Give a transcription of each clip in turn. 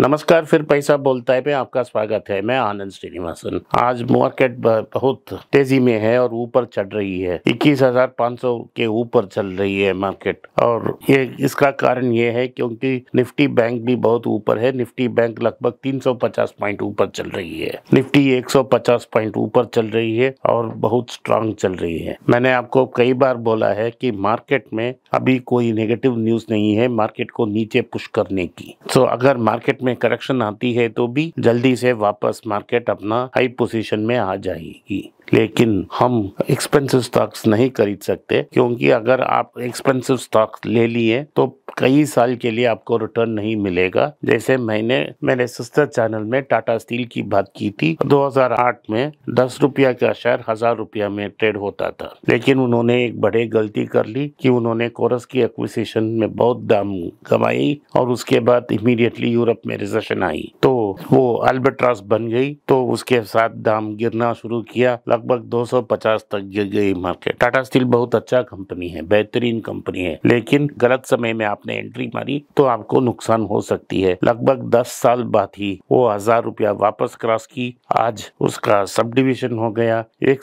नमस्कार फिर पैसा बोलता है पे आपका स्वागत है मैं आनंद श्रीनिवासन आज मार्केट बहुत तेजी में है और ऊपर चढ़ रही है 21,500 के ऊपर चल रही है मार्केट और ये इसका कारण ये है क्योंकि निफ्टी बैंक भी बहुत ऊपर है निफ्टी बैंक लगभग 350 पॉइंट ऊपर चल रही है निफ्टी 150 पॉइंट ऊपर चल रही है और बहुत स्ट्रांग चल रही है मैंने आपको कई बार बोला है की मार्केट में अभी कोई नेगेटिव न्यूज नहीं है मार्केट को नीचे पुश करने की सो अगर मार्केट में करेक्शन आती है तो भी जल्दी से वापस मार्केट अपना हाई पोजीशन में आ जाएगी लेकिन हम एक्सपेंसिव स्टॉक्स नहीं खरीद सकते क्योंकि अगर आप एक्सपेंसिव स्टॉक्स ले लिए तो कई साल के लिए आपको रिटर्न नहीं मिलेगा जैसे मैंने मेरे सिस्टर चैनल में टाटा स्टील की बात की थी 2008 में दस रुपया का शेयर हजार रुपया में ट्रेड होता था लेकिन उन्होंने एक बड़े गलती कर ली कि उन्होंने कोरस की एक्विशन में बहुत दाम कमाई और उसके बाद इमीडिएटली यूरोप में रिजेशन आई तो वो अल्बेट्रास बन गई तो उसके साथ दाम गिरना शुरू किया लगभग 250 तक गिर गई मार्केट टाटा स्टील बहुत अच्छा कंपनी है बेहतरीन कंपनी है लेकिन गलत समय में आपने एंट्री मारी तो आपको नुकसान हो सकती है लगभग 10 साल बाद ही वो हजार रुपया वापस क्रॉस की आज उसका सब डिविजन हो गया एक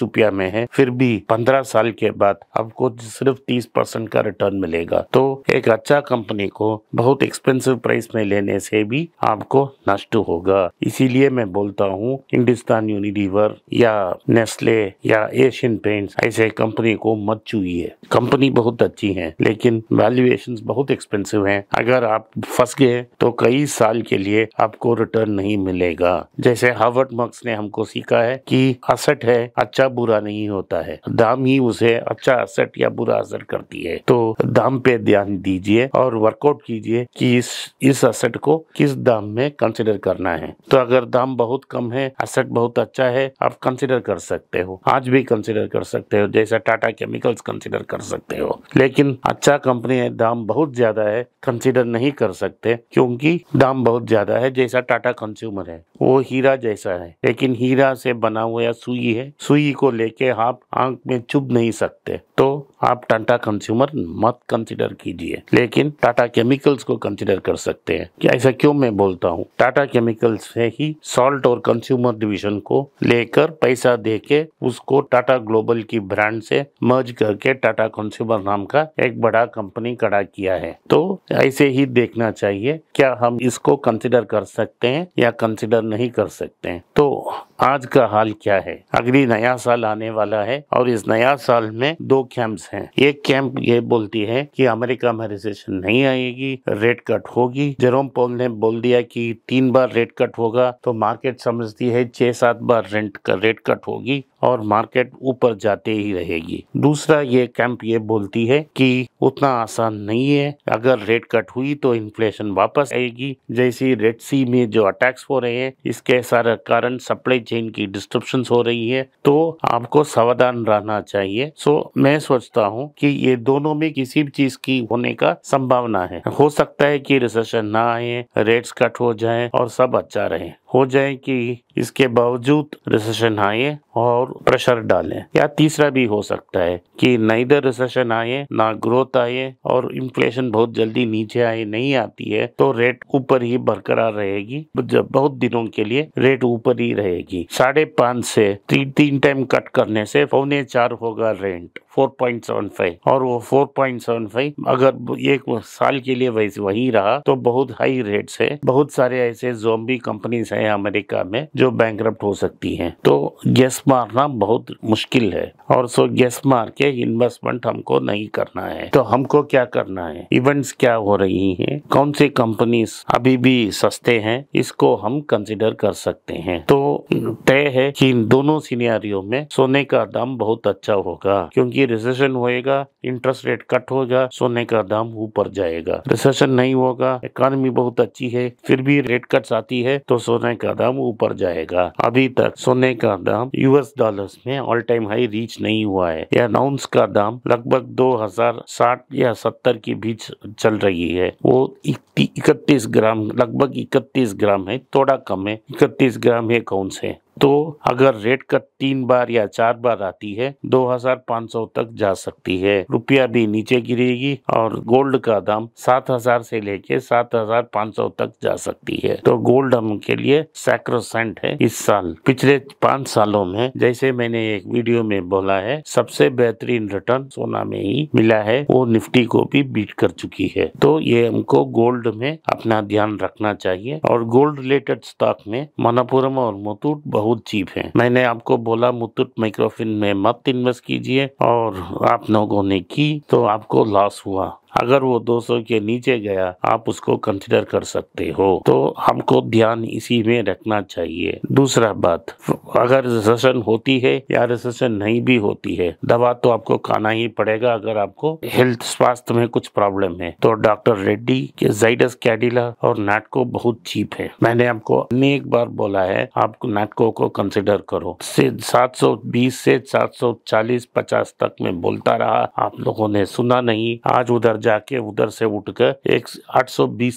रुपया में है फिर भी पंद्रह साल के बाद आपको सिर्फ तीस परसेंट का रिटर्न मिलेगा तो एक अच्छा कंपनी को बहुत एक्सपेंसिव प्राइस में लेने से भी आपको नष्ट होगा इसीलिए मैं बोलता हूँ हिंदुस्तान यूनिलीवर या नेस्ले या एशियन पेंट्स ऐसे कंपनी को मत चूहिए कंपनी बहुत अच्छी है लेकिन वैल्यूएशन बहुत एक्सपेंसिव है अगर आप फंस गए तो कई साल के लिए आपको रिटर्न नहीं मिलेगा जैसे हार्वर्ड मक्स ने हमको सीखा है कि असट है अच्छा बुरा नहीं होता है दाम ही उसे अच्छा असट या बुरा असर करती है तो दाम पे ध्यान दीजिए और वर्कआउट कीजिए कि इस इस असट को किस दाम में कंसिडर करना है तो अगर दाम बहुत कम है असट बहुत अच्छा है आप कंसिडर कंसिडर कर सकते हो आज भी कंसिडर कर सकते हो जैसा टाटा केमिकल्स कंसिडर कर सकते हो लेकिन अच्छा कंपनी है दाम बहुत ज्यादा है कंसिडर नहीं कर सकते क्योंकि दाम बहुत ज्यादा है जैसा टाटा कंज्यूमर है वो हीरा जैसा है लेकिन हीरा से बना हुआ सुई है सुई को लेके आप आंख में चुभ नहीं सकते तो आप टाटा कंज्यूमर मत कंसिडर कीजिए लेकिन टाटा केमिकल्स को कंसिडर कर सकते हैं क्या ऐसा क्यों मैं बोलता हूँ टाटा केमिकल्स से ही सॉल्ट और कंज्यूमर डिविजन को लेकर पैसा दे के उसको टाटा ग्लोबल की ब्रांड से मर्ज करके टाटा कंज्यूमर नाम का एक बड़ा कंपनी खड़ा किया है तो ऐसे ही देखना चाहिए क्या हम इसको कंसिडर कर सकते हैं या कंसिडर नहीं कर सकते हैं तो आज का हाल क्या है अगली नया साल आने वाला है और इस नया साल में दो कैंप्स हैं एक कैंप ये बोलती है कि अमेरिका में रिसेशन नहीं आएगी रेट कट होगी जेरोम पोल ने बोल दिया कि तीन बार रेट कट होगा तो मार्केट समझती है छह सात बार रेंट का रेट कट होगी और मार्केट ऊपर जाते ही रहेगी दूसरा ये कैंप ये बोलती है कि उतना आसान नहीं है अगर रेट कट हुई तो इन्फ्लेशन वापस आएगी जैसे रेड सी में जो अटैक्स हो रहे हैं इसके सारा कारण सप्लाई चेन की डिस्टर्बशन हो रही है तो आपको सावधान रहना चाहिए सो मैं सोचता हूँ कि ये दोनों में किसी भी चीज की होने का संभावना है हो सकता है कि रिसेशन ना आए रेट्स कट हो जाए और सब अच्छा रहे हो जाए कि इसके बावजूद रिसेशन आए और प्रेशर डालें या तीसरा भी हो सकता है कि न इधर रिसेशन आए ना ग्रोथ आए और इन्फ्लेशन बहुत जल्दी नीचे आए नहीं आती है तो रेट ऊपर ही बरकरार रहेगी जब बहुत दिनों के लिए रेट ऊपर ही रहेगी साढ़े पांच से ती, तीन टाइम कट करने से पौने चार होगा रेंट 4.75 और वो 4.75 अगर एक साल के लिए वही रहा तो बहुत हाई रेट है बहुत सारे ऐसे जोम्बी कंपनीज है है अमेरिका में जो बैंक हो सकती हैं तो गैस मारना बहुत मुश्किल है और सो गैस मार के इन्वेस्टमेंट हमको नहीं करना है तो हमको क्या करना है इवेंट्स क्या हो रही हैं कौन सी कंपनीज अभी भी सस्ते हैं इसको हम कंसिडर कर सकते हैं तो तय है कि इन दोनों सीनियरियो में सोने का दाम बहुत अच्छा होगा क्योंकि रिसेशन होएगा इंटरेस्ट रेट कट होगा सोने का दाम ऊपर जाएगा रिसेशन नहीं होगा इकोनॉमी बहुत अच्छी है फिर भी रेट कट आती है तो सोने सोने का दाम ऊपर जाएगा अभी तक सोने का दाम यूएस डॉलर्स में ऑल टाइम हाई रीच नहीं हुआ है यह अनाउंस का दाम लगभग 2060 या 70 के बीच चल रही है वो इकतीस ग्राम लगभग इकतीस ग्राम है थोड़ा कम है इकतीस ग्राम एक कौन से तो अगर रेट कट तीन बार या चार बार आती है 2500 तक जा सकती है रुपया भी नीचे गिरेगी और गोल्ड का दाम 7000 से लेके 7500 तक जा सकती है तो गोल्ड हम के लिए सैक्रोसेंट है इस साल पिछले पांच सालों में जैसे मैंने एक वीडियो में बोला है सबसे बेहतरीन रिटर्न सोना में ही मिला है वो निफ्टी को भी बीट कर चुकी है तो ये हमको गोल्ड में अपना ध्यान रखना चाहिए और गोल्ड रिलेटेड स्टॉक में मनापुरम और मुतूट बहुत बहुत चीप है मैंने आपको बोला मुतुट माइक्रोफिन में मत इन्वेस्ट कीजिए और आप लोगों ने की तो आपको लॉस हुआ अगर वो 200 के नीचे गया आप उसको कंसिडर कर सकते हो तो हमको ध्यान इसी में रखना चाहिए दूसरा बात अगर रिसेशन होती है या रिसेशन नहीं भी होती है दवा तो आपको खाना ही पड़ेगा अगर आपको हेल्थ स्वास्थ्य में कुछ प्रॉब्लम है तो डॉक्टर रेड्डी के जाइडस कैडिला और नाटको बहुत चीप है मैंने आपको अनेक बार बोला है आप नाटको को कंसिडर करो से सात से चालीस पचास तक में बोलता रहा आप लोगों ने सुना नहीं आज उधर जाके उधर से उठकर एक आठ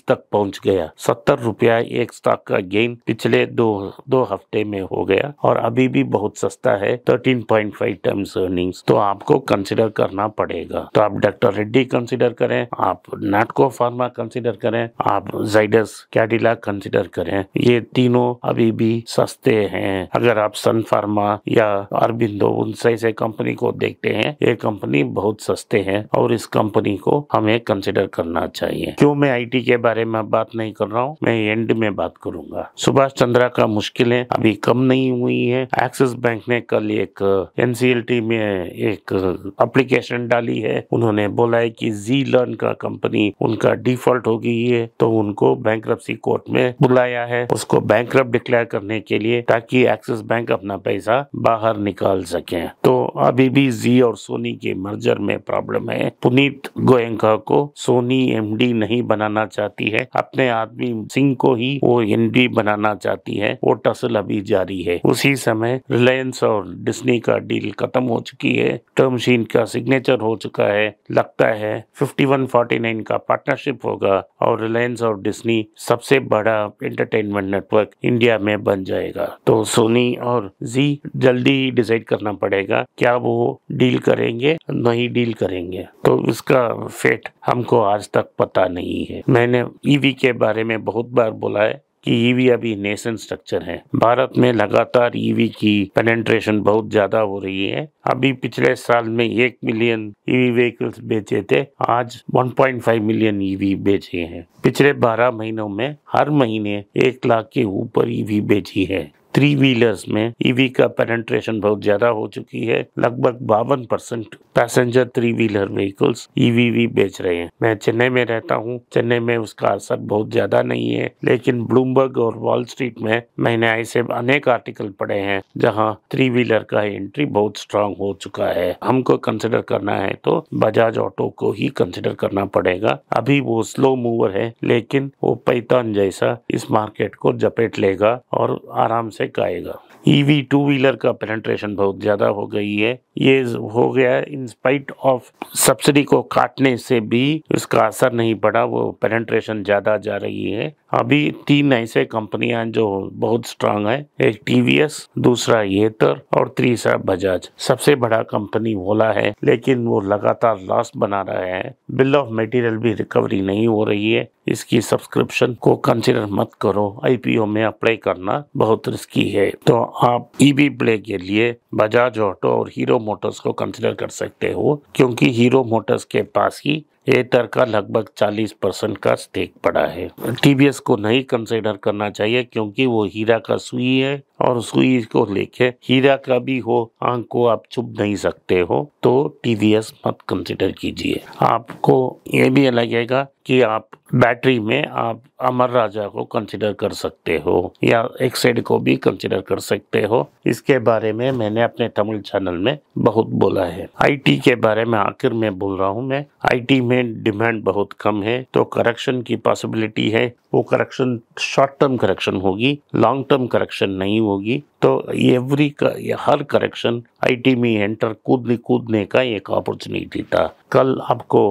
तक पहुंच गया सत्तर रुपया एक स्टॉक का गेन पिछले दो दो हफ्ते में हो गया और अभी भी बहुत सस्ता है 13.5 टर्म्स अर्निंग तो आपको कंसिडर करना पड़ेगा तो आप डॉक्टर रेड्डी कंसिडर करें आप नाटको फार्मा कंसिडर करें आप जाइडस कैडिला कंसिडर करें ये तीनों अभी भी सस्ते हैं अगर आप सन फार्मा या अरबिंदो उनसे कंपनी को देखते हैं ये कंपनी बहुत सस्ते हैं और इस कंपनी को हमें कंसिडर करना चाहिए क्यों मैं आईटी के बारे में बात नहीं कर रहा हूँ मैं एंड में बात करूंगा सुभाष चंद्रा का मुश्किलें अभी कम नहीं हुई है एक्सिस बैंक ने कल एक एनसीएलटी में एक अप्लीकेशन डाली है उन्होंने बोला है कि जी लर्न का कंपनी उनका डिफॉल्ट हो गई है तो उनको बैंक कोर्ट में बुलाया है उसको बैंक डिक्लेयर करने के लिए ताकि एक्सिस बैंक अपना पैसा बाहर निकाल सके तो अभी भी जी और सोनी के मर्जर में प्रॉब्लम है पुनीत गोयंका को सोनी एमडी नहीं बनाना चाहती है अपने आदमी सिंह को ही वो एमडी बनाना चाहती है वो टसल अभी जारी है उसी समय रिलायंस और डिस्नी का डील खत्म हो चुकी है टर्म शीन का सिग्नेचर हो चुका है लगता है 5149 का पार्टनरशिप होगा और रिलायंस और डिस्नी सबसे बड़ा एंटरटेनमेंट नेटवर्क इंडिया में बन जाएगा तो सोनी और जी जल्दी डिसाइड करना पड़ेगा कि क्या वो डील करेंगे नहीं डील करेंगे तो उसका फेट हमको आज तक पता नहीं है मैंने ईवी e के बारे में बहुत बार बोला है कि ईवी e अभी नेशन स्ट्रक्चर है भारत में लगातार ईवी e की पेनेट्रेशन बहुत ज्यादा हो रही है अभी पिछले साल में एक मिलियन ईवी व्हीकल्स बेचे थे आज 1.5 मिलियन ईवी बेचे हैं पिछले 12 महीनों में हर महीने एक लाख के ऊपर ईवी बेची है थ्री व्हीलर्स में ईवी e का पेनेट्रेशन बहुत ज्यादा हो चुकी है लगभग बावन percent passenger three wheeler vehicles EV भी बेच रहे हैं मैं चेन्नई में रहता हूँ चेन्नई में उसका असर बहुत ज्यादा नहीं है लेकिन ब्लूमबर्ग और वॉल स्ट्रीट में मैंने ऐसे अनेक आर्टिकल पढ़े हैं जहाँ थ्री व्हीलर का एंट्री बहुत स्ट्रांग हो चुका है हमको कंसिडर करना है तो बजाज ऑटो को ही कंसिडर करना पड़ेगा अभी वो स्लो मूवर है लेकिन वो पैतान जैसा इस मार्केट को जपेट लेगा और आराम से से आएगा ईवी टू व्हीलर का पेनेट्रेशन बहुत ज़्यादा हो गई है ये हो गया इन स्पाइट ऑफ सब्सिडी को काटने से भी उसका असर नहीं पड़ा वो पेनेट्रेशन ज़्यादा जा रही है अभी तीन ऐसे कंपनियां जो बहुत स्ट्रांग है एक टीवीएस दूसरा येतर और तीसरा बजाज सबसे बड़ा कंपनी ओला है लेकिन वो लगातार लॉस बना रहे हैं बिल ऑफ मटेरियल भी रिकवरी नहीं हो रही है इसकी सब्सक्रिप्शन को कंसिडर मत करो आईपीओ में अप्लाई करना बहुत रिस्की है तो आप ईवी e प्ले के लिए बजाज ऑटो और हीरो मोटर्स को कंसिडर कर सकते हो क्योंकि हीरो मोटर्स के पास ही एयरटेल का लगभग 40 परसेंट का स्टेक पड़ा है टीवीएस को नहीं कंसिडर करना चाहिए क्योंकि वो हीरा का सुई है और सुई को लेके हीरा का भी हो आंख को आप चुप नहीं सकते हो तो टीवीएस मत कंसिडर कीजिए आपको ये भी लगेगा कि आप बैटरी में आप अमर राजा को कंसिडर कर सकते हो या एक्सेड को भी कंसिडर कर सकते हो इसके बारे में मैंने अपने तमिल चैनल में बहुत बोला है आईटी के बारे में आखिर में बोल रहा हूँ मैं आईटी में डिमांड बहुत कम है तो करेक्शन की पॉसिबिलिटी है वो करेक्शन शॉर्ट टर्म करेक्शन होगी लॉन्ग टर्म करेक्शन नहीं होगी होगी तो एवरी हर करेक्शन आईटी में एंटर कूदने कूदने का एक अपॉर्चुनिटी था कल आपको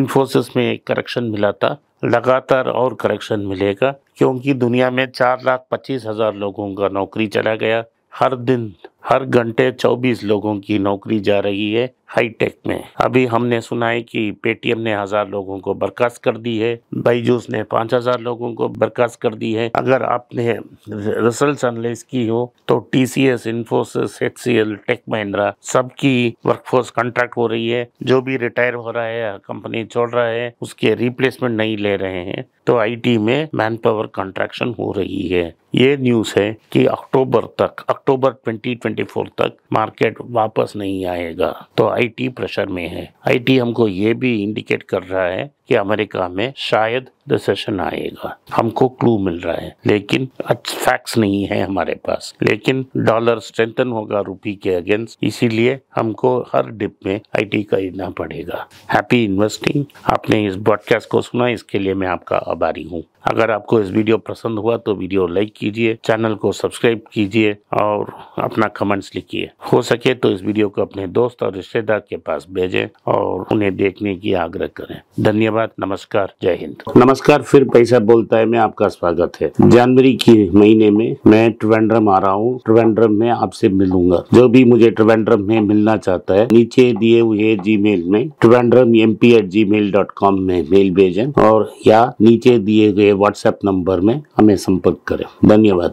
इन्फोसिस में एक करेक्शन मिला था लगातार और करेक्शन मिलेगा क्योंकि दुनिया में चार लाख पच्चीस हजार लोगों का नौकरी चला गया हर दिन हर घंटे 24 लोगों की नौकरी जा रही है हाईटेक में अभी हमने सुना है कि पेटीएम ने हजार लोगों को बर्खास्त कर दी है बाईजूस ने पाँच हजार लोगों को बर्खास्त कर दी है अगर आपने रिसल्ट एनालिस की हो तो T C S Infosys H C L Tech Mahindra सबकी वर्कफोर्स कॉन्ट्रैक्ट हो रही है जो भी रिटायर हो रहा है कंपनी छोड़ रहा है उसके रिप्लेसमेंट नहीं ले रहे हैं तो आईटी में मैन पावर कॉन्ट्रैक्शन हो रही है ये न्यूज है कि अक्टूबर तक अक्टूबर ट्वेंटी 2024 तक मार्केट वापस नहीं आएगा तो आईटी प्रेशर में है आईटी हमको ये भी इंडिकेट कर रहा है कि अमेरिका में शायद रिसेशन आएगा हमको क्लू मिल रहा है लेकिन फैक्ट्स नहीं है हमारे पास लेकिन डॉलर स्ट्रेंथन होगा रूपी के अगेंस्ट इसीलिए हमको हर डिप में आईटी का खरीदना पड़ेगा हैप्पी इन्वेस्टिंग आपने इस ब्रॉडकास्ट को सुना इसके लिए मैं आपका आभारी हूँ अगर आपको इस वीडियो पसंद हुआ तो वीडियो लाइक कीजिए चैनल को सब्सक्राइब कीजिए और अपना कमेंट्स लिखिए हो सके तो इस वीडियो को अपने दोस्त और रिश्तेदार के पास भेजें और उन्हें देखने की आग्रह करें धन्यवाद धन्यवाद नमस्कार जय हिंद नमस्कार फिर पैसा बोलता है मैं आपका स्वागत है जनवरी के महीने में मैं ट्रिवेंड्रम आ रहा हूँ ट्रिवेंड्रम में आपसे मिलूंगा जो भी मुझे ट्रिवेंड्रम में मिलना चाहता है नीचे दिए हुए जी में Trivandrum M P at Gmail dot com में मेल भेजें और या नीचे दिए गए व्हाट्सएप नंबर में हमें संपर्क करें धन्यवाद